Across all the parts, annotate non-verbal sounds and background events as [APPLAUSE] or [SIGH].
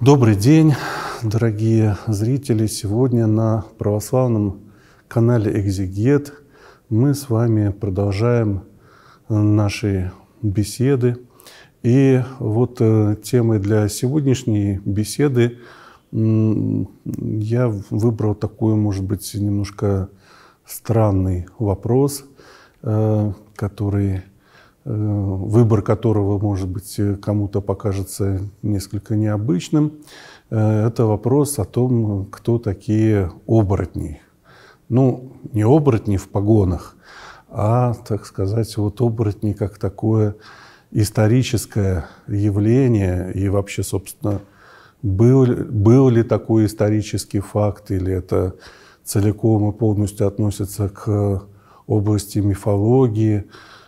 Добрый день, дорогие зрители! Сегодня на православном канале «Экзегет» мы с вами продолжаем наши беседы. И вот э, темой для сегодняшней беседы я выбрал такой, может быть, немножко странный вопрос, э, который Э, выбор которого, может быть, э, кому-то покажется несколько необычным, э, это вопрос о том, кто такие оборотни. Ну, не оборотни в погонах, а, так сказать, вот оборотни как такое историческое явление и вообще, собственно, был, был ли такой исторический факт или это целиком и полностью относится к области мифологии,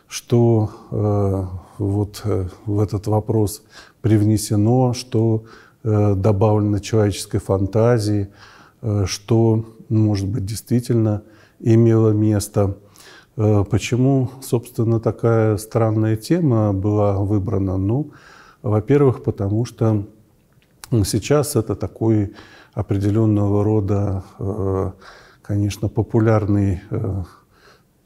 что э, вот э, в этот вопрос привнесено, что э, добавлено человеческой фантазии, э, что, ну, может быть, действительно имело место. Э, почему, собственно, такая странная тема была выбрана? Ну, во-первых, потому что сейчас это такой определенного рода, э, конечно, популярный э,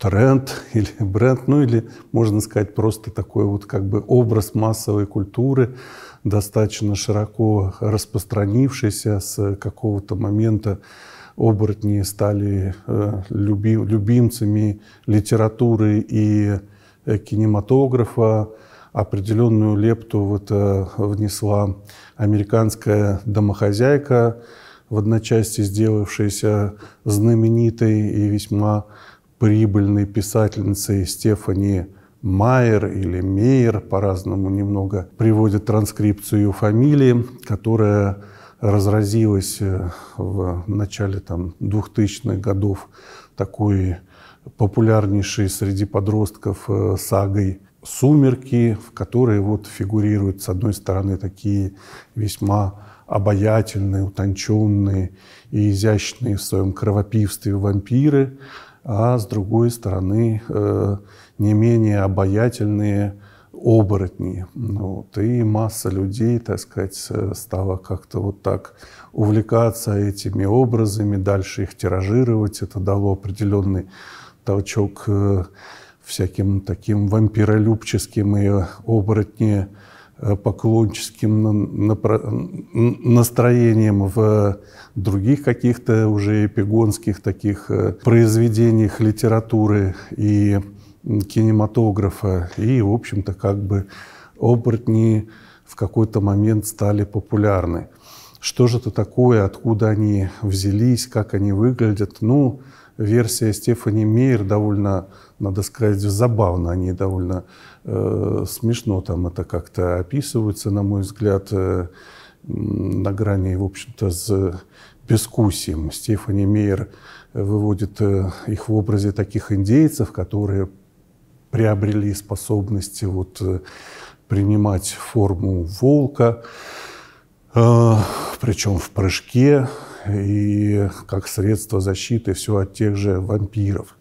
тренд [LAUGHS] или бренд, ну или, можно сказать, просто такой вот как бы образ массовой культуры, достаточно широко распространившийся с какого-то момента оборотни стали э, люби, любимцами литературы и э, кинематографа. Определенную лепту в это внесла американская домохозяйка, в одночасье сделавшаяся знаменитой и весьма прибыльной писательницей Стефани Майер или Мейер, по-разному немного приводит транскрипцию ее фамилии, которая разразилась э, в начале там, 2000-х годов такой популярнейшей среди подростков э, сагой «Сумерки», в которой вот фигурируют, с одной стороны, такие весьма обаятельные, утонченные и изящные в своем кровопивстве вампиры, а с другой стороны э, не менее обаятельные оборотни. Ну вот. И масса людей, так сказать, э, стала как-то вот так увлекаться этими образами, дальше их тиражировать. Это дало определенный толчок э, всяким таким вампиролюбческим и оборотне Э, поклонческим настроением в других каких-то уже эпигонских таких э, произведениях литературы и кинематографа. И, в общем-то, как бы оборотни в какой-то момент стали популярны. Что же это такое, откуда они взялись, как они выглядят? Ну, версия Стефани Мейер довольно, надо сказать, забавна. Они довольно Э, смешно там это как-то описывается, на мой взгляд, э, на грани, в общем-то, с бескусием. Стефани Мейер выводит э, их в образе таких индейцев, которые приобрели способности вот принимать форму волка, причем в прыжке и как средство защиты все от тех же вампиров.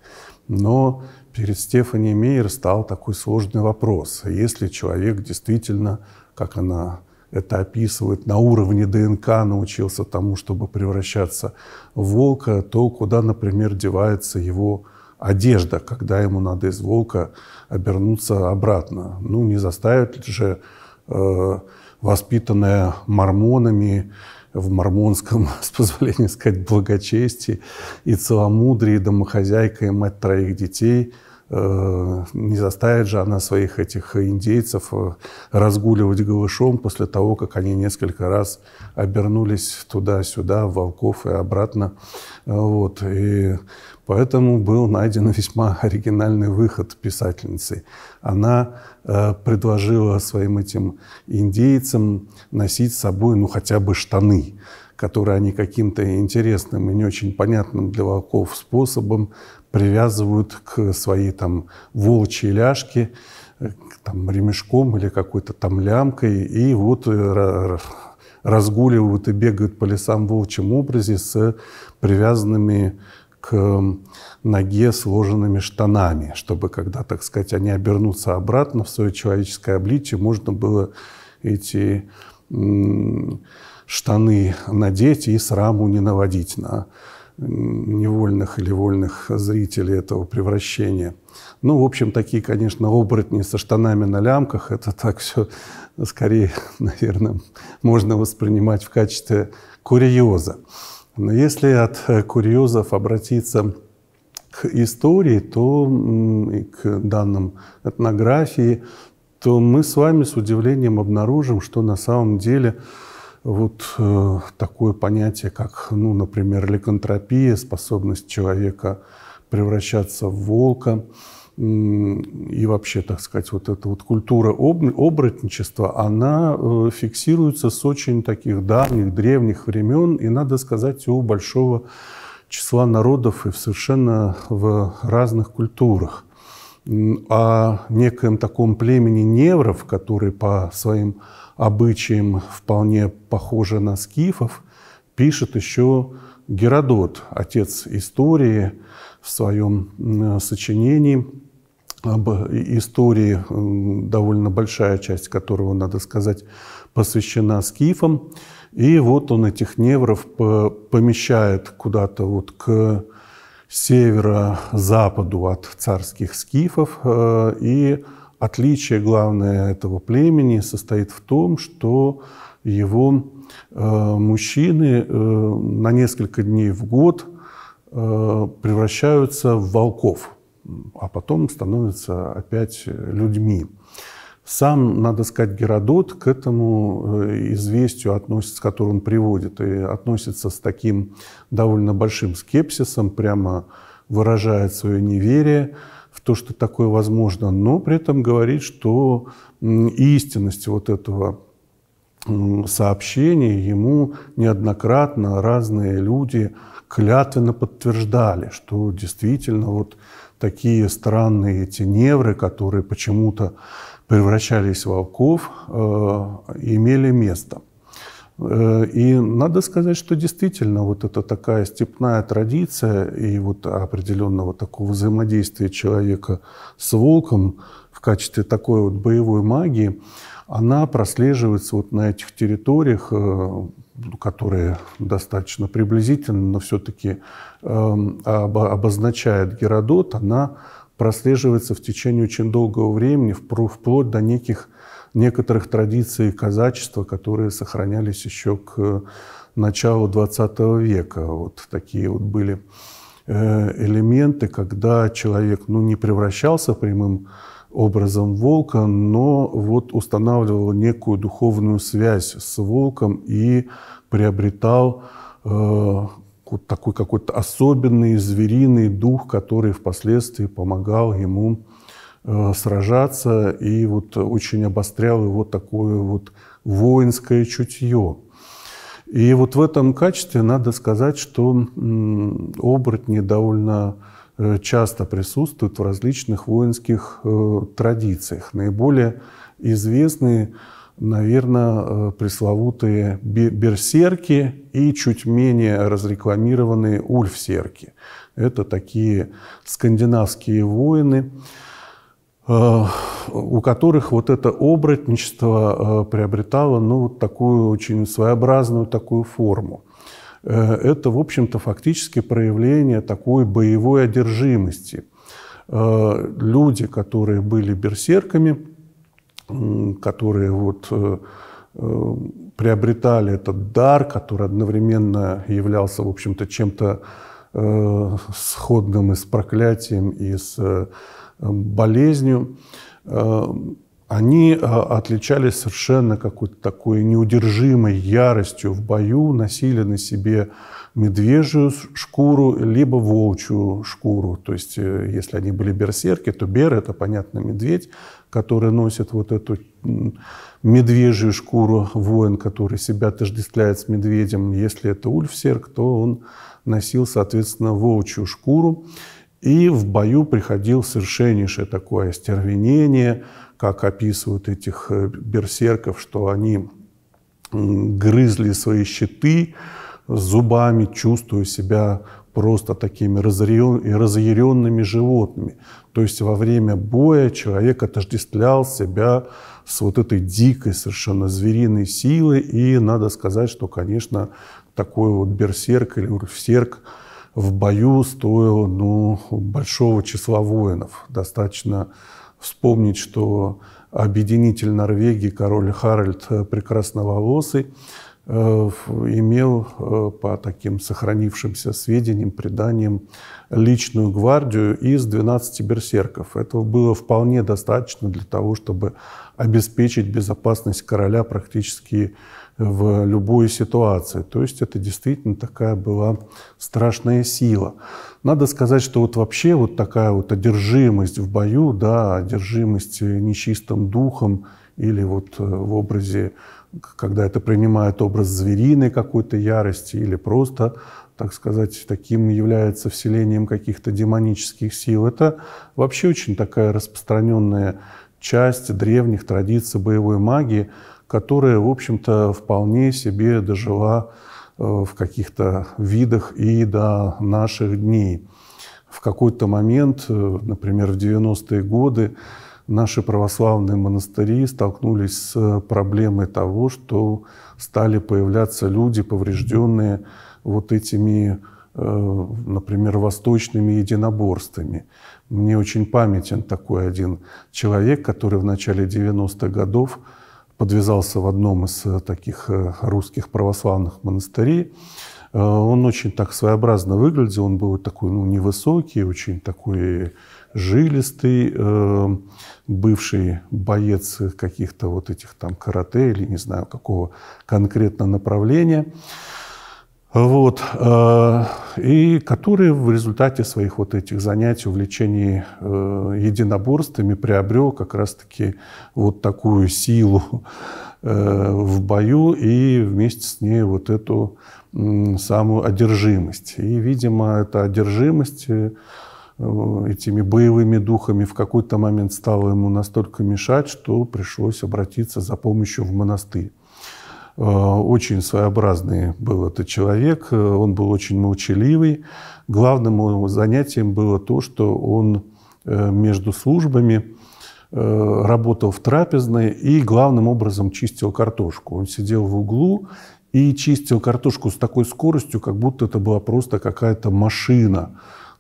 Но перед Стефани Мейер стал такой сложный вопрос. Если человек действительно, как она это описывает, на уровне ДНК научился тому, чтобы превращаться в волка, то куда, например, девается его одежда, когда ему надо из волка обернуться обратно. Ну, не заставит же э, воспитанная мормонами в мормонском, [LAUGHS] с позволения сказать, благочестии и целомудрии домохозяйка и мать троих детей – не заставит же она своих этих индейцев э, разгуливать голышом после того, как они несколько раз обернулись туда-сюда, в волков и обратно. Вот. И поэтому был найден весьма оригинальный выход писательницы. Она э, предложила своим этим индейцам носить с собой ну, хотя бы штаны которые они каким-то интересным и не очень понятным для волков способом привязывают к своей там волчьей ляжке, э, там, ремешком или какой-то там лямкой, и вот э, разгуливают и бегают по лесам в волчьем образе с привязанными к ноге сложенными штанами, чтобы когда, так сказать, они обернутся обратно в свое человеческое обличие, можно было эти штаны надеть и сраму не наводить на невольных или вольных зрителей этого превращения. Ну, в общем, такие, конечно, оборотни со штанами на лямках, это так все скорее, [LAUGHS] наверное, можно воспринимать в качестве курьеза. Но если от э, курьезов обратиться к истории, то и к данным этнографии, то мы с вами с удивлением обнаружим, что на самом деле – вот э, такое понятие, как, ну, например, ликантропия, способность человека превращаться в волка, и вообще, так сказать, вот эта вот культура об, оборотничества, она э, фиксируется с очень таких давних, древних времен, и, надо сказать, у большого числа народов и в совершенно в разных культурах о а неком таком племени невров, которые по своим обычаям вполне похожи на скифов, пишет еще Геродот, отец истории, в своем сочинении об истории, довольно большая часть которого, надо сказать, посвящена скифам. И вот он этих невров помещает куда-то вот к северо-западу от царских скифов. Э, и отличие главное этого племени состоит в том, что его э, мужчины э, на несколько дней в год превращаются в волков, а потом становятся опять людьми. Сам, надо сказать, Геродот к этому э, известию относится, которое он приводит, и относится с таким довольно большим скепсисом, прямо выражает свое неверие в то, что такое возможно, но при этом говорит, что истинность вот этого сообщения ему неоднократно разные люди клятвенно подтверждали, что действительно вот такие странные эти невры, которые почему-то превращались в волков, э, имели место. Э, и надо сказать, что действительно вот это такая степная традиция и вот определенного такого взаимодействия человека с волком в качестве такой вот боевой магии, она прослеживается вот на этих территориях, э, которые достаточно приблизительно, но все-таки эм, обозначает Геродот, она прослеживается в течение очень долгого времени, вплоть до неких, некоторых традиций казачества, которые сохранялись еще к э, началу XX века. Вот такие вот были э, элементы, когда человек ну, не превращался прямым образом волка, но вот устанавливал некую духовную связь с волком и приобретал э, такой какой-то особенный звериный дух, который впоследствии помогал ему э, сражаться и вот очень обострял его такое вот воинское чутье. И вот в этом качестве надо сказать, что оборотни довольно э, часто присутствуют в различных воинских э, традициях. Наиболее известные наверное, э, пресловутые берсерки и чуть менее разрекламированные ульфсерки. Это такие скандинавские воины, э, у которых вот это оборотничество э, приобретало ну, вот такую очень своеобразную такую форму. Это, в общем-то, фактически проявление такой боевой одержимости. Люди, которые были берсерками, которые вот э, э, приобретали этот дар, который одновременно являлся, в общем-то, чем-то э, сходным и с проклятием, и с болезнью, они а, отличались совершенно какой-то такой неудержимой яростью в бою, носили на себе медвежью шкуру, либо волчью шкуру. То есть, если они были берсерки, то бер – это, понятно, медведь, которые носят вот эту медвежью шкуру, воин, который себя отождествляет с медведем. Если это Ульфсерк, то он носил, соответственно, волчью шкуру. И в бою приходил совершеннейшее такое остервенение, как описывают этих э, берсерков, что они грызли свои щиты зубами, чувствуя себя просто такими разъяренными животными. То есть во время боя человек отождествлял себя с вот этой дикой совершенно звериной силой. И надо сказать, что, конечно, такой вот берсерк или урфсерк в бою стоил ну, большого числа воинов. Достаточно вспомнить, что объединитель Норвегии, король Харальд э, Прекрасноволосый, Э, имел э, по таким сохранившимся сведениям, преданиям, личную гвардию из 12 берсерков. Этого было вполне достаточно для того, чтобы обеспечить безопасность короля практически в любой ситуации. То есть это действительно такая была страшная сила. Надо сказать, что вот вообще вот такая вот одержимость в бою, да, одержимость нечистым духом или вот э, в образе когда это принимает образ звериной какой-то ярости или просто, так сказать, таким является вселением каких-то демонических сил. Это вообще очень такая распространенная часть древних традиций боевой магии, которая, в общем-то, вполне себе дожила э, в каких-то видах и до наших дней. В какой-то момент, э, например, в 90-е годы, наши православные монастыри столкнулись с э, проблемой того, что стали появляться люди, поврежденные вот этими, э, например, восточными единоборствами. Мне очень памятен такой один человек, который в начале 90-х годов подвязался в одном из э, таких русских православных монастырей. Он очень так своеобразно выглядел, он был такой ну, невысокий, очень такой жилистый, эм, бывший боец каких-то вот этих там карате или не знаю какого конкретно направления. Вот. Э, и который в результате своих вот этих занятий, увлечений э, единоборствами приобрел как раз-таки вот такую силу э, в бою и вместе с ней вот эту самую одержимость. И, видимо, эта одержимость Э, этими боевыми духами в какой-то момент стало ему настолько мешать, что пришлось обратиться за помощью в монастырь. Э, очень своеобразный был этот человек, э, он был очень молчаливый. Главным его занятием было то, что он между службами работал в трапезной и главным образом чистил картошку. Он сидел в углу и чистил картошку с такой скоростью, как будто это была просто какая-то машина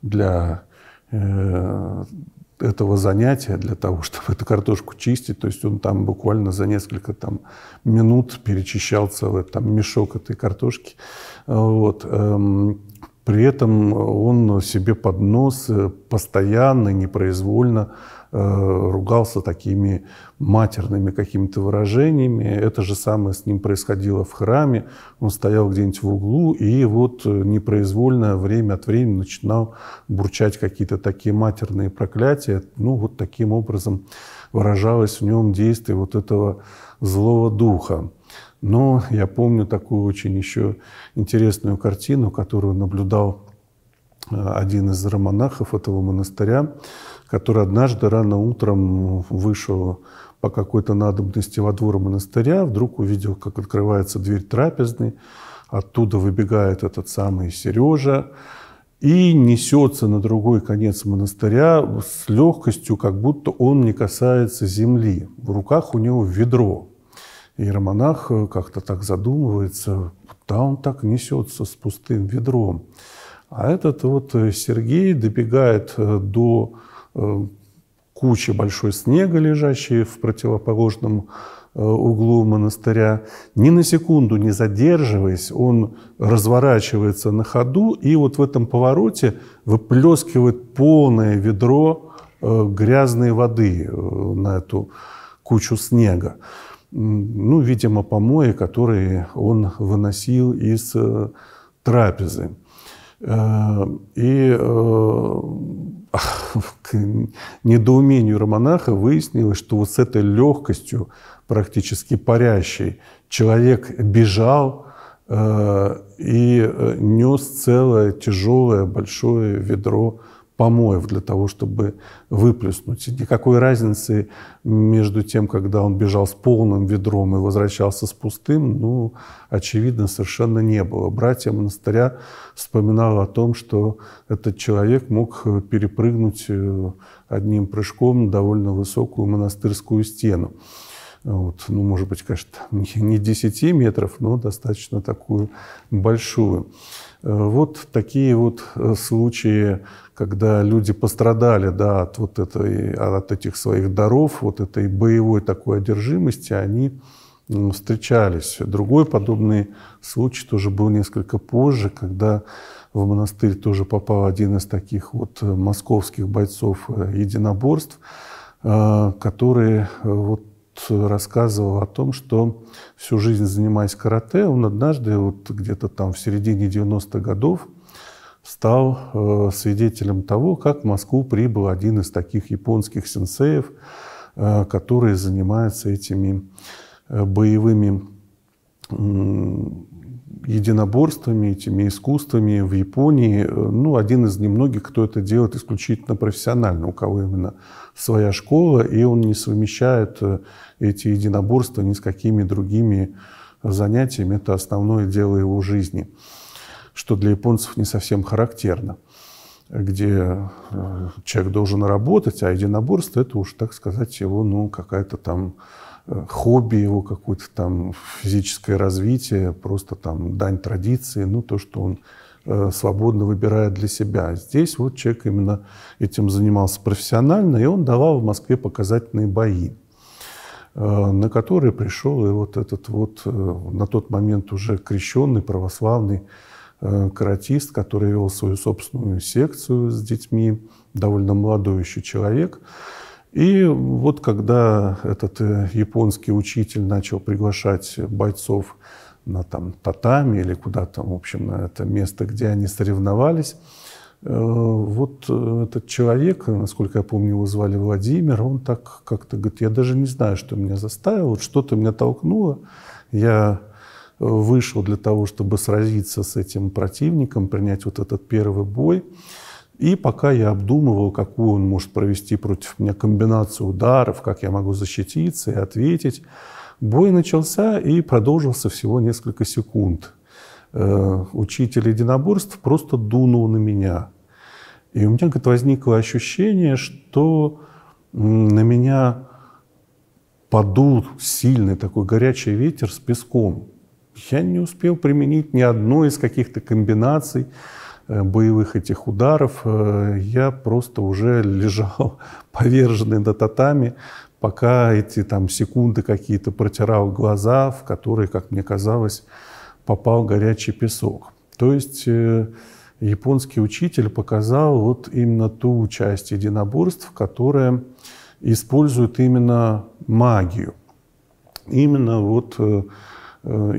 для Э, этого занятия для того, [LAUGHS] чтобы эту картошку чистить. То есть он там буквально за несколько там, минут перечищал целый там, мешок этой картошки. А, вот. Эм, при этом он себе под нос э, постоянно, непроизвольно Э, ругался такими матерными какими-то выражениями. Это же самое с ним происходило в храме. Он стоял где-нибудь в углу и вот э, непроизвольно время от времени начинал бурчать какие-то такие матерные проклятия. Ну, вот таким образом выражалось в нем действие вот этого злого духа. Но я помню такую очень еще интересную картину, которую наблюдал один из романахов этого монастыря, который однажды рано утром вышел по какой-то надобности во двор монастыря, вдруг увидел, как открывается дверь трапезной, оттуда выбегает этот самый Сережа и несется на другой конец монастыря с легкостью, как будто он не касается земли. В руках у него ведро. И романах как-то так задумывается, да он так несется с пустым ведром. А этот вот э, Сергей добегает э, до э, кучи большой снега, лежащей в противоположном углу монастыря. Ни на секунду не задерживаясь, он разворачивается на ходу и вот в этом повороте выплескивает полное ведро грязной воды на эту кучу снега. Ну, видимо, помои, которые он выносил из трапезы. Э, и э, [LAUGHS] к недоумению Романаха выяснилось, что вот с этой легкостью, практически парящей, человек бежал э, и нес целое тяжелое большое ведро помоев для того, чтобы выплеснуть. И никакой разницы между тем, когда он бежал с полным ведром и возвращался с пустым, ну, очевидно, совершенно не было. Братья монастыря вспоминали о том, что этот человек мог перепрыгнуть э, одним прыжком довольно высокую монастырскую стену. Вот, ну, может быть, конечно, не 10 метров, но достаточно такую большую. Э, вот такие вот э, случаи, когда люди пострадали да, от вот этой, от этих своих даров, вот этой боевой такой одержимости, они встречались. Другой подобный случай тоже был несколько позже, когда в монастырь тоже попал один из таких вот э, московских бойцов единоборств, которые вот рассказывал о том, что всю жизнь занимаясь карате, он однажды, вот где-то там в середине 90-х годов, стал э, свидетелем того, как в Москву прибыл один из таких японских сенсеев, э, которые занимаются этими э, боевыми единоборствами, этими искусствами в Японии, э, ну, один из немногих, кто это делает исключительно профессионально, у кого именно своя школа, и он не совмещает э, эти единоборства ни с какими другими занятиями. Это основное дело его жизни, что для японцев не совсем характерно где э, человек должен работать, а единоборство – это уж, так сказать, его, ну, какая-то там хобби его какое-то там физическое развитие, просто там дань традиции, ну то, что он э, свободно выбирает для себя. Здесь вот человек именно этим занимался профессионально, и он давал в Москве показательные бои, э, на которые пришел и вот этот вот э, на тот момент уже крещенный православный каратист, который вел свою собственную секцию с детьми, довольно молодой еще человек. И вот когда этот э, японский учитель начал приглашать бойцов на там татами или куда то в общем, на это место, где они соревновались, э, вот э, этот человек, насколько я помню, его звали Владимир, он так как-то говорит, я даже не знаю, что меня заставило, вот что-то меня толкнуло, я вышел для того, чтобы сразиться с этим противником, принять вот этот первый бой. И пока я обдумывал, какую он может провести против меня комбинацию ударов, как я могу защититься и ответить, бой начался и продолжился всего несколько секунд. Э, учитель единоборств просто дунул на меня. И у меня говорит, возникло ощущение, что на меня подул сильный такой горячий ветер с песком. Я не успел применить ни одной из каких-то комбинаций, Э, боевых этих ударов, э, я просто уже [LAUGHS] лежал поверженный на татами, пока эти там секунды какие-то протирал глаза, в которые, как мне казалось, попал горячий песок. То есть э, японский учитель показал вот именно ту часть единоборств, которая использует именно магию. Именно вот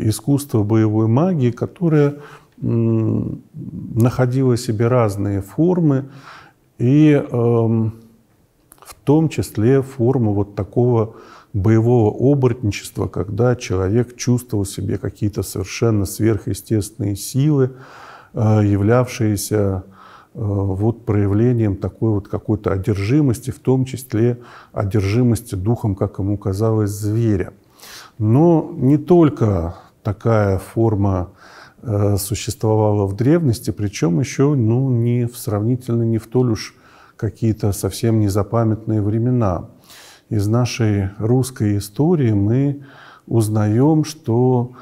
искусство боевой магии, которое находила себе разные формы, и эм, в том числе форму вот такого боевого оборотничества, когда человек чувствовал себе какие-то совершенно сверхъестественные силы, э, являвшиеся э, вот проявлением такой вот какой-то одержимости, в том числе одержимости духом, как ему казалось, зверя. Но не только такая форма Э, существовала в древности, причем еще ну, не в сравнительно не в то уж какие-то совсем незапамятные времена. Из нашей русской истории мы узнаем, что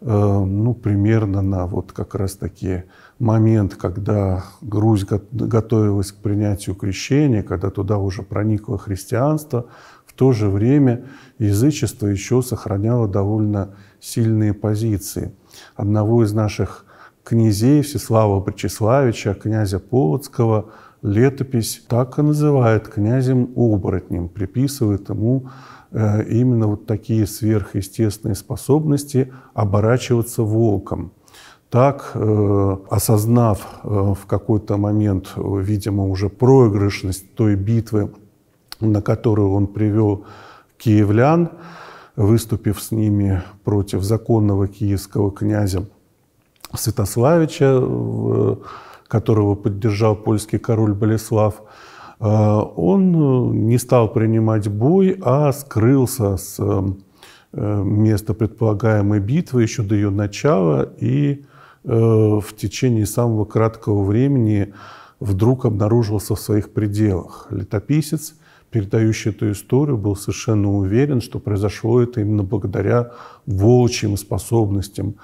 э, ну, примерно на вот как раз таки момент, когда Грузь готовилась к принятию крещения, когда туда уже проникло христианство, в то же время язычество еще сохраняло довольно сильные позиции – одного из наших князей Всеслава Пречеславича, князя Полоцкого, летопись так и называет князем-оборотнем, приписывает ему э, именно вот такие сверхъестественные способности оборачиваться волком. Так, э, осознав э, в какой-то момент, видимо, уже проигрышность той битвы, на которую он привел киевлян, выступив с ними против законного киевского князя Святославича, э, которого поддержал польский король Болеслав, э, он э, не стал принимать бой, а скрылся с места предполагаемой битвы еще до ее начала, и в течение самого краткого времени вдруг обнаружился в своих пределах. Летописец – передающий эту историю, был совершенно уверен, что произошло это именно благодаря волчьим способностям,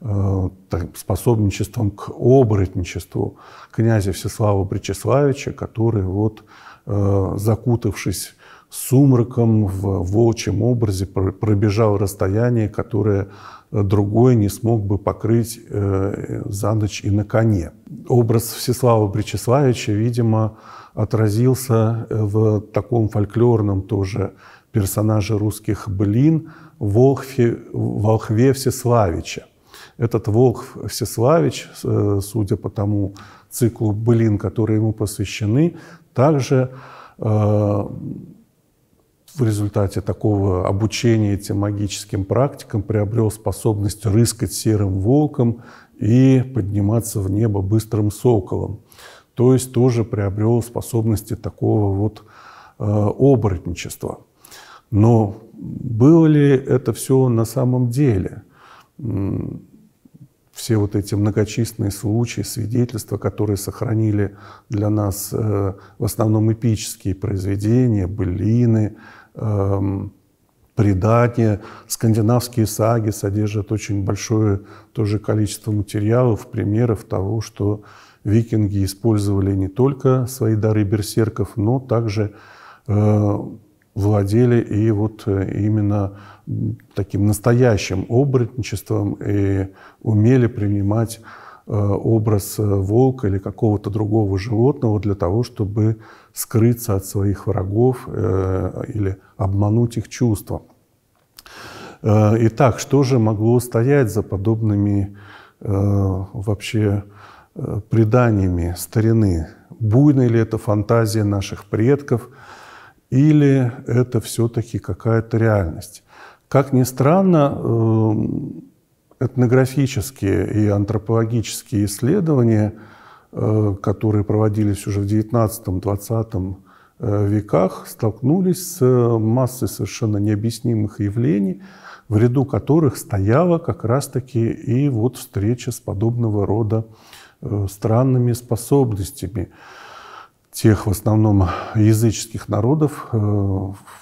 э, способничеством к оборотничеству князя Всеслава Бречеславича, который, вот, э, закутавшись сумраком в волчьем образе пробежал расстояние, которое другой не смог бы покрыть э, за ночь и на коне. Образ Всеслава Бречеславича, видимо, отразился э, в таком фольклорном тоже персонаже русских блин Волхве, Волхве Всеславича. Этот Волхв Всеславич, э, судя по тому циклу блин, которые ему посвящены, также э, в результате такого обучения этим магическим практикам приобрел способность рыскать серым волком и подниматься в небо быстрым соколом то есть тоже приобрел способности такого вот э, оборотничества. Но было ли это все на самом деле? Все вот эти многочисленные случаи, свидетельства, которые сохранили для нас э, в основном эпические произведения, былины, э, предания, скандинавские саги содержат очень большое тоже количество материалов, примеров того, что э, викинги использовали не только свои дары берсерков, но также э, владели и вот э, именно таким настоящим оборотничеством и умели принимать э, образ э, волка или какого-то другого животного для того, чтобы скрыться от своих врагов э, или обмануть их чувства. Э, итак, что же могло стоять за подобными вообще преданиями старины, буйна ли это фантазия наших предков, или это все-таки какая-то реальность. Как ни странно, эм, этнографические и антропологические исследования, э, которые проводились уже в XIX-XX э, веках, столкнулись с э, массой совершенно необъяснимых явлений, в ряду которых стояла как раз-таки и вот встреча с подобного рода Э, странными способностями тех в основном языческих народов, э,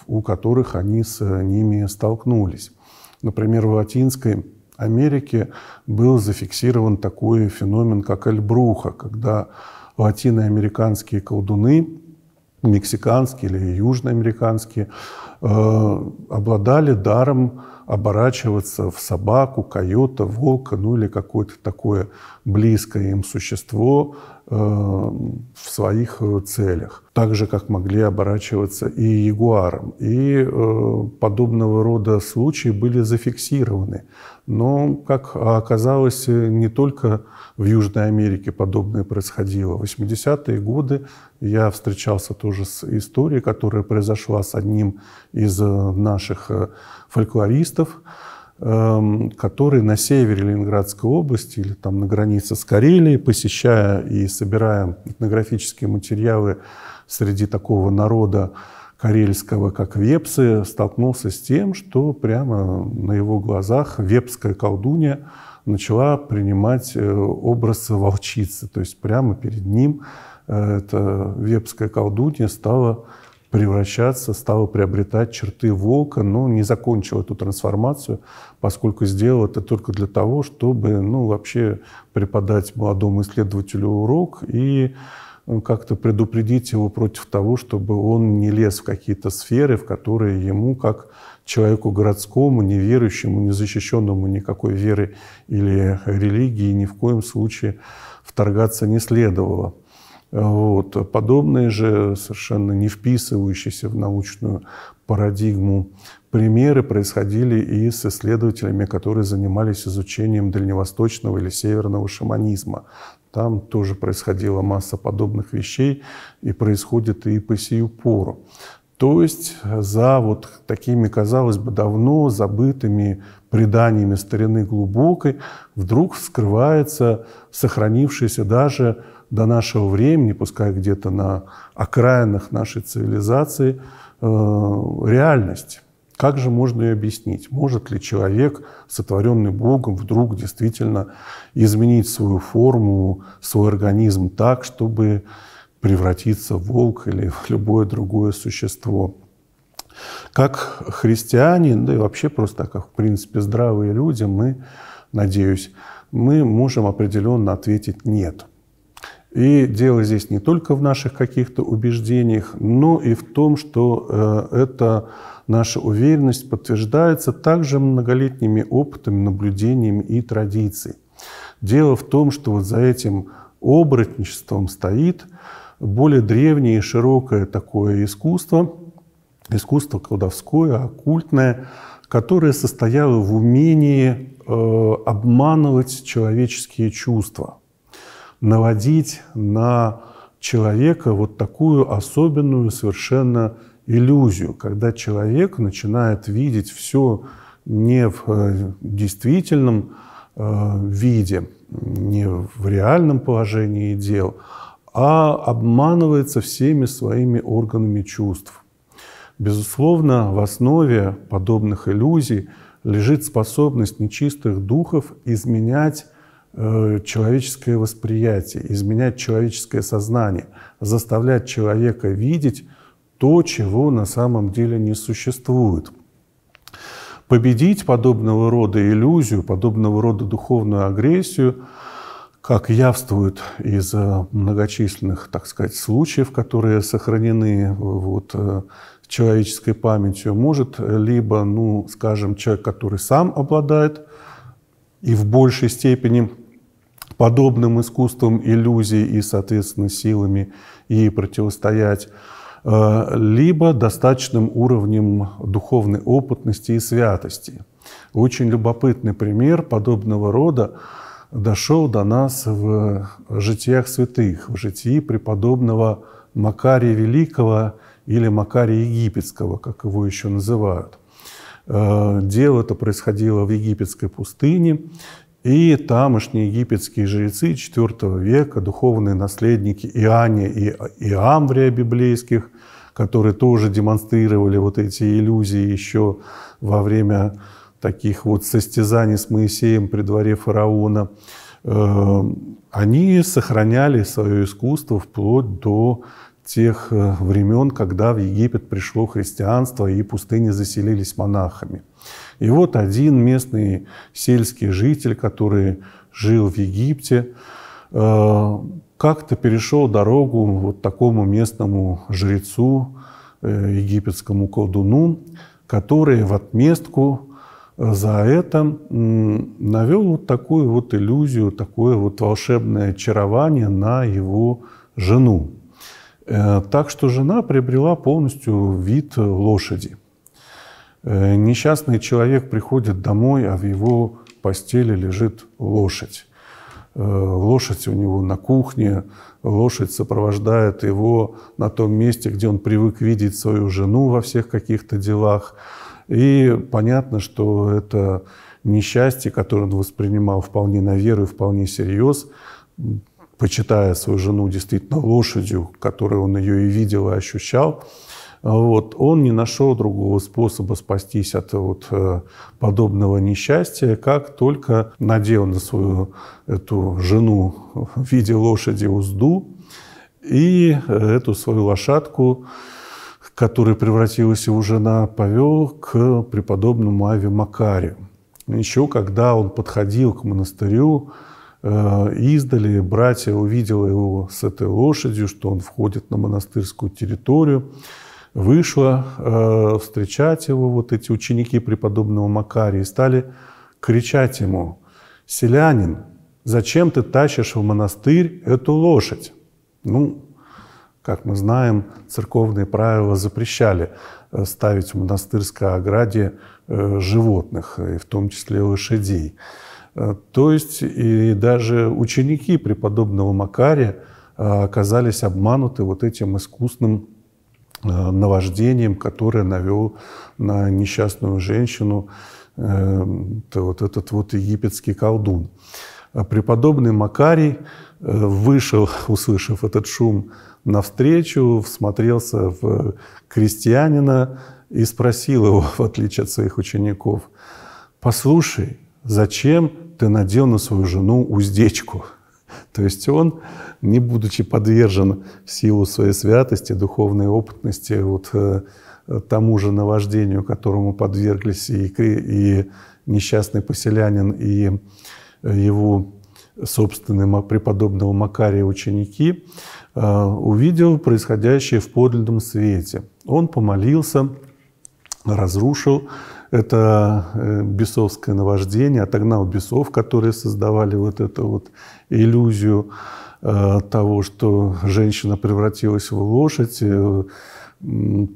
у которых они с ними столкнулись. Например, в Латинской Америке был зафиксирован такой феномен, как Эльбруха, когда латиноамериканские колдуны, мексиканские или южноамериканские, э, обладали даром оборачиваться в собаку, койота, волка, ну или какое-то такое близкое им существо, Э, в своих э, целях. Так же, как могли оборачиваться и ягуаром. И э, подобного рода случаи были зафиксированы. Но, как оказалось, не только в Южной Америке подобное происходило. В 80-е годы я встречался тоже с историей, которая произошла с одним из наших фольклористов, Эм, который на севере Ленинградской области или там на границе с Карелией, посещая и собирая этнографические материалы среди такого народа карельского, как вепсы, столкнулся с тем, что прямо на его глазах вепская колдунья начала принимать э, образ волчицы. То есть прямо перед ним э, эта вепская колдунья стала превращаться, стала приобретать черты волка, но не закончила эту трансформацию, поскольку сделала это только для того, чтобы ну, вообще преподать молодому исследователю урок и как-то предупредить его против того, чтобы он не лез в какие-то сферы, в которые ему, как человеку городскому, неверующему, незащищенному никакой веры или религии, ни в коем случае вторгаться не следовало. Вот. Подобные же, совершенно не вписывающиеся в научную парадигму примеры происходили и с исследователями, которые занимались изучением дальневосточного или северного шаманизма. Там тоже происходила масса подобных вещей и происходит и по сию пору. То есть за вот такими, казалось бы, давно забытыми преданиями старины глубокой вдруг вскрывается сохранившийся даже до нашего времени, пускай где-то на окраинах нашей цивилизации, э, реальность. Как же можно ее объяснить? Может ли человек, сотворенный Богом, вдруг действительно изменить свою форму, свой организм так, чтобы превратиться в волк или в любое другое существо? Как христиане, да и вообще просто как, в принципе, здравые люди, мы, надеюсь, мы можем определенно ответить «нет». И дело здесь не только в наших каких-то убеждениях, но и в том, что э, эта наша уверенность подтверждается также многолетними опытами, наблюдениями и традицией. Дело в том, что вот за этим оборотничеством стоит более древнее и широкое такое искусство, искусство колдовское, оккультное, которое состояло в умении э, обманывать человеческие чувства – наводить на человека вот такую особенную совершенно иллюзию, когда человек начинает видеть все не в э, действительном э, виде, не в реальном положении дел, а обманывается всеми своими органами чувств. Безусловно, в основе подобных иллюзий лежит способность нечистых духов изменять Э, человеческое восприятие, изменять человеческое сознание, заставлять человека видеть то, чего на самом деле не существует. Победить подобного рода иллюзию, подобного рода духовную агрессию, как явствует из э, многочисленных, так сказать, случаев, которые сохранены вот, э, человеческой памятью, может либо, ну, скажем, человек, который сам обладает и в большей степени подобным искусством иллюзии и, соответственно, силами и противостоять, э, либо достаточным уровнем духовной опытности и святости. Очень любопытный пример подобного рода дошел до нас в житиях святых, в житии преподобного Макария Великого или Макария Египетского, как его еще называют. Э, дело это происходило в египетской пустыне, и тамошние египетские жрецы IV века, духовные наследники Иане и Иамврия библейских, которые тоже демонстрировали вот эти иллюзии еще во время таких вот состязаний с Моисеем при дворе фараона, э, они сохраняли свое искусство вплоть до тех э, времен, когда в Египет пришло христианство и пустыни заселились монахами. И вот один местный сельский житель, который жил в Египте, э, как-то перешел дорогу вот такому местному жрецу, э, египетскому колдуну, который в отместку э, за это навел вот такую вот иллюзию, такое вот волшебное очарование на его жену. Так что жена приобрела полностью вид лошади – Э, несчастный человек приходит домой, а в его постели лежит лошадь. Э, лошадь у него на кухне, лошадь сопровождает его на том месте, где он привык видеть свою жену во всех каких-то делах. И понятно, что это несчастье, которое он воспринимал вполне на веру и вполне серьез, почитая свою жену действительно лошадью, которую он ее и видел, и ощущал – а вот, он не нашел другого способа спастись от вот, э, подобного несчастья, как только надел на свою эту жену в виде лошади узду и э, эту свою лошадку, которая превратилась его жена, повел к преподобному Аве Макарию. Еще когда он подходил к монастырю, э, издали братья увидела его с этой лошадью, что он входит на монастырскую территорию вышла э, встречать его, вот эти ученики преподобного Макария, и стали кричать ему, «Селянин, зачем ты тащишь в монастырь эту лошадь?» Ну, как мы знаем, церковные правила запрещали э, ставить в монастырской ограде э, животных, и в том числе лошадей. Э, то есть и даже ученики преподобного Макария оказались обмануты вот этим искусным Э, наваждением, которое навел на несчастную женщину это вот этот вот египетский колдун. А преподобный Макарий э, вышел, [LAUGHS] услышав этот шум, навстречу, всмотрелся в крестьянина и спросил его, [LAUGHS] в отличие от своих учеников, «Послушай, зачем ты надел на свою жену уздечку?» [LAUGHS] То есть он, не будучи подвержен в силу своей святости, духовной опытности, вот э, тому же наваждению, которому подверглись и, и несчастный поселянин, и его собственные преподобного Макария ученики, э, увидел происходящее в подлинном свете. Он помолился, разрушил это э, бесовское наваждение, отогнал бесов, которые создавали вот эту вот иллюзию э, того, что женщина превратилась в лошадь, э,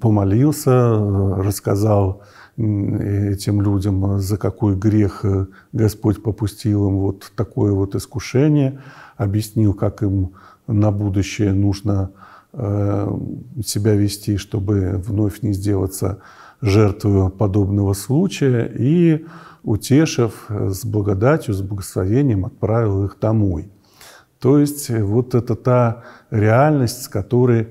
помолился, рассказал этим людям, за какой грех Господь попустил им вот такое вот искушение, объяснил, как им на будущее нужно себя вести, чтобы вновь не сделаться жертвую подобного случая и, утешив с благодатью, с благословением, отправил их домой. То есть э, вот это та реальность, с которой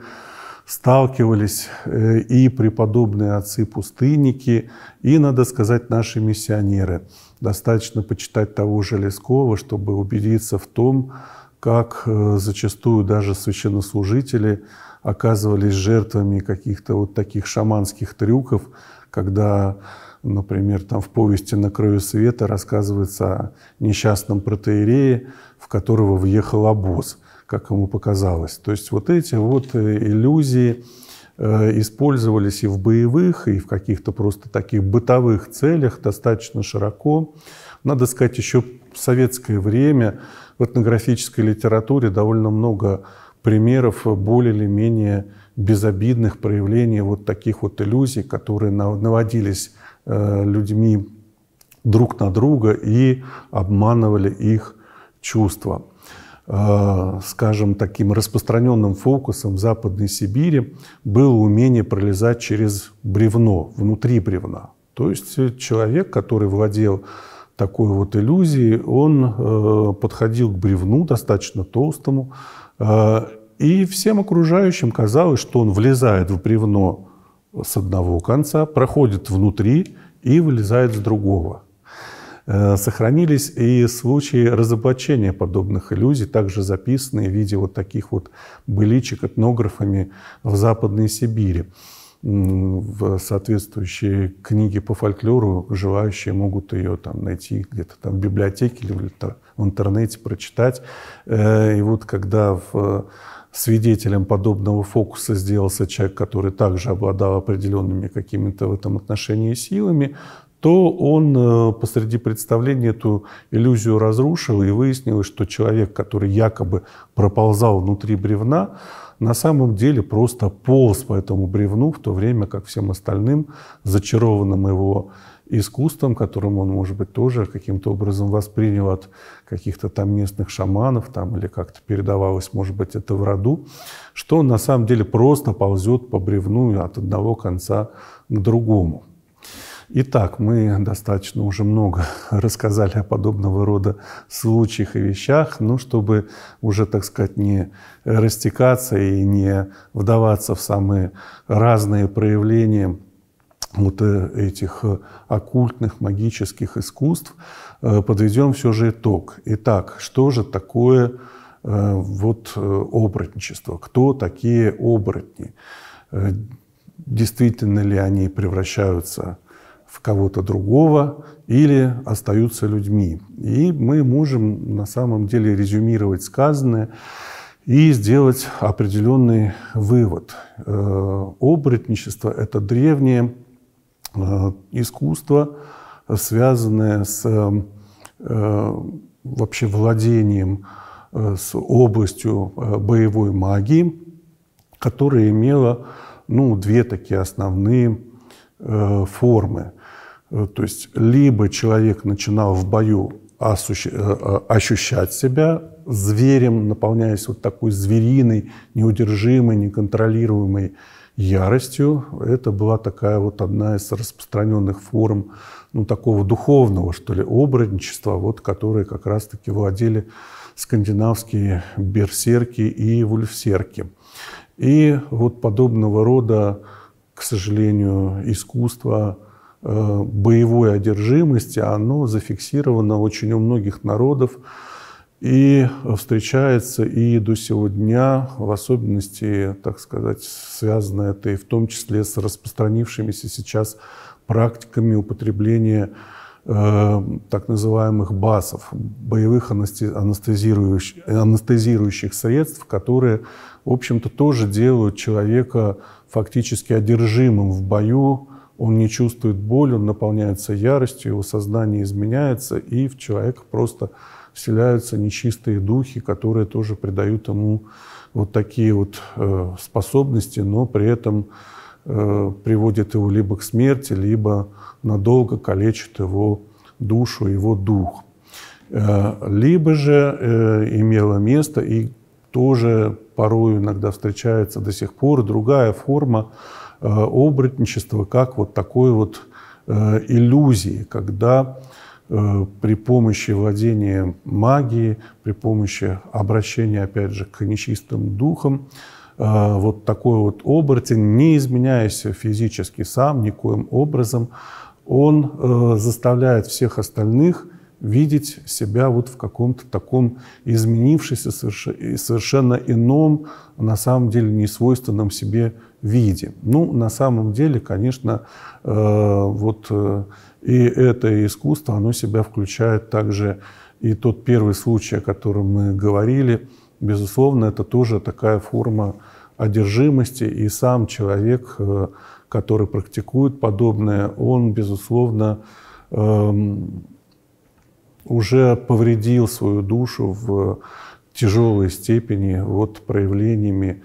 сталкивались э, и преподобные отцы-пустынники, и, надо сказать, наши миссионеры. Достаточно почитать того же Лескова, чтобы убедиться в том, как э, зачастую даже священнослужители – оказывались жертвами каких-то вот таких шаманских трюков, когда, например, там в повести «На краю света» рассказывается о несчастном протеерее, в которого въехал обоз, как ему показалось. То есть вот эти вот э, иллюзии э, использовались и в боевых, и в каких-то просто таких бытовых целях достаточно широко. Надо сказать, еще в советское время в этнографической литературе довольно много примеров более или менее безобидных проявлений вот таких вот иллюзий, которые наводились э, людьми друг на друга и обманывали их чувства. Э, скажем, таким распространенным фокусом в Западной Сибири было умение пролезать через бревно, внутри бревна. То есть человек, который владел такой вот иллюзии, он э, подходил к бревну достаточно толстому, э, и всем окружающим казалось, что он влезает в бревно с одного конца, проходит внутри и вылезает с другого. Э, сохранились и случаи разоблачения подобных иллюзий, также записанные в виде вот таких вот быличек этнографами в Западной Сибири в соответствующие книги по фольклору желающие могут ее там найти где-то там в библиотеке или в интернете прочитать. Э, и вот когда в э, свидетелем подобного фокуса сделался человек, который также обладал определенными какими-то в этом отношении силами, то он э, посреди представления эту иллюзию разрушил, и выяснилось, что человек, который якобы проползал внутри бревна, на самом деле просто полз по этому бревну, в то время как всем остальным, зачарованным его искусством, которым он, может быть, тоже каким-то образом воспринял от каких-то там местных шаманов, там, или как-то передавалось, может быть, это в роду, что он на самом деле просто ползет по бревну от одного конца к другому. Итак, мы достаточно уже много [LAUGHS] рассказали о подобного рода случаях и вещах, но ну, чтобы уже, так сказать, не растекаться и не вдаваться в самые разные проявления вот э, этих э, оккультных магических искусств, э, подведем все же итог. Итак, что же такое вот оборотничество? Кто такие оборотни? Действительно ли они превращаются в в кого-то другого или остаются людьми. И мы можем на самом деле резюмировать сказанное и сделать определенный вывод. Э, оборотничество – это древнее э, искусство, связанное с э, вообще владением, с областью боевой магии, которая имела ну, две такие основные формы – Э, то есть либо человек начинал в бою э, э, ощущать себя зверем, наполняясь вот такой звериной, неудержимой, неконтролируемой яростью. Это была такая вот одна из распространенных форм ну, такого духовного, что ли, оборотничества, вот, которые как раз-таки владели скандинавские берсерки и вульфсерки. И вот подобного рода, к сожалению, искусство – Э, боевой одержимости, оно зафиксировано очень у многих народов и встречается и до сего дня, в особенности, так сказать, связано это и в том числе с распространившимися сейчас практиками употребления э, так называемых басов, боевых анестезирующих, анестезирующих средств, которые, в общем-то, тоже делают человека фактически одержимым в бою, он не чувствует боль, он наполняется яростью, его сознание изменяется, и в человека просто вселяются нечистые духи, которые тоже придают ему вот такие вот э, способности, но при этом э, приводят его либо к смерти, либо надолго калечат его душу, его дух. Э, либо же э, имело место и тоже порой иногда встречается до сих пор другая форма Э, оборотничество как вот такой вот э, иллюзии, когда э, при помощи владения магии, при помощи обращения, опять же, к нечистым духам, вот такой вот оборотень, не изменяясь физически сам никоим образом, он заставляет всех остальных видеть себя вот в каком-то таком изменившемся, совершенно ином, на самом деле несвойственном себе виде. Ну, на самом деле, конечно, э, вот э, и это искусство, оно себя включает также и тот первый случай, о котором мы говорили, безусловно, это тоже такая форма одержимости, и сам человек, э, который практикует подобное, он, безусловно, эм, уже повредил свою душу в тяжелой степени вот проявлениями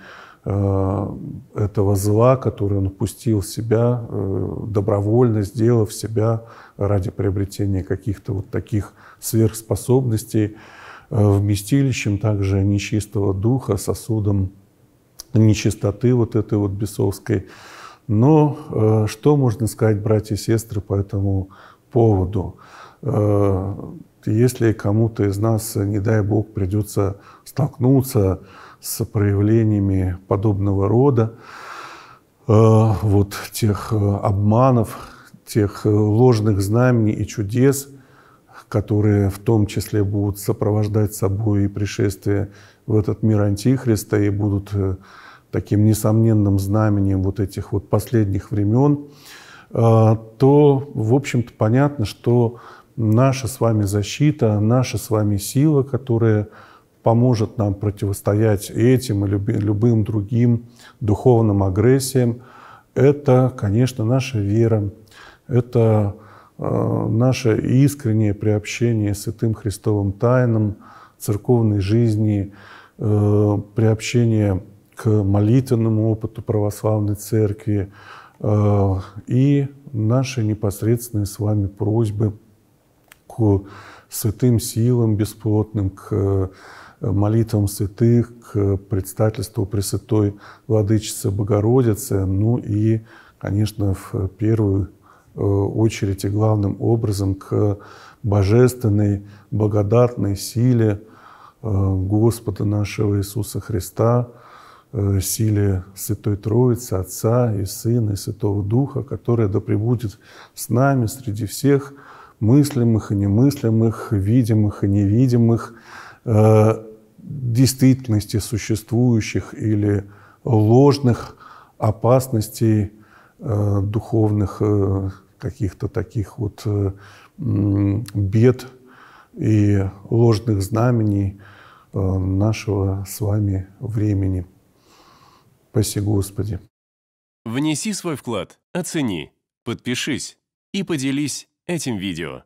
Э, этого зла, который он пустил в себя, э, добровольно сделав себя ради приобретения каких-то вот таких сверхспособностей, э, вместилищем также нечистого духа, сосудом нечистоты вот этой вот бесовской. Но что можно сказать, братья и сестры, по этому поводу? Если кому-то из нас, не дай бог, придется столкнуться с с проявлениями подобного рода, э, вот тех э, обманов, тех э, ложных знамений и чудес, которые в том числе будут сопровождать собой и пришествие в этот мир Антихриста и будут таким несомненным знаменем вот этих вот последних времен, то, в общем-то, понятно, что наша с вами защита, наша с вами сила, которая поможет нам противостоять этим и любым другим духовным агрессиям, это, конечно, наша вера, это э, наше искреннее приобщение святым Христовым тайнам, церковной жизни, э, приобщение к молитвенному опыту православной церкви э, и наши непосредственные с вами просьбы к святым силам бесплотным, к молитвам святых, к предстательству Пресвятой Владычицы Богородицы, ну и, конечно, в первую э, очередь и главным образом к божественной, благодатной силе э, Господа нашего Иисуса Христа, э, силе Святой Троицы, Отца и Сына и Святого Духа, которая да пребудет с нами среди всех мыслимых и немыслимых, видимых и невидимых, Э, действительности существующих или ложных опасностей э, духовных э, каких-то таких вот бед и ложных знамений нашего с вами времени. Спаси Господи. Внеси свой вклад, оцени, подпишись и поделись этим видео.